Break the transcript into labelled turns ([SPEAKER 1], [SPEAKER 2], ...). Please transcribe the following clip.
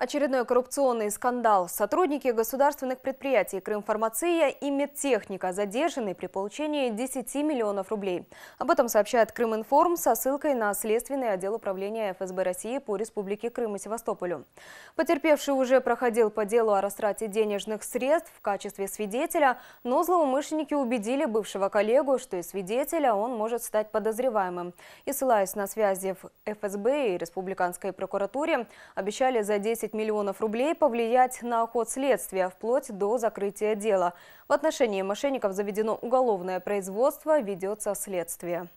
[SPEAKER 1] Очередной коррупционный скандал. Сотрудники государственных предприятий «Крымфармация» и «Медтехника» задержаны при получении 10 миллионов рублей. Об этом сообщает «Крыминформ» со ссылкой на Следственный отдел управления ФСБ России по Республике Крым и Севастополю. Потерпевший уже проходил по делу о растрате денежных средств в качестве свидетеля, но злоумышленники убедили бывшего коллегу, что из свидетеля он может стать подозреваемым. И ссылаясь на связи в ФСБ и Республиканской прокуратуре, обещали за 10 10 миллионов рублей повлиять на ход следствия, вплоть до закрытия дела. В отношении мошенников заведено уголовное производство, ведется следствие.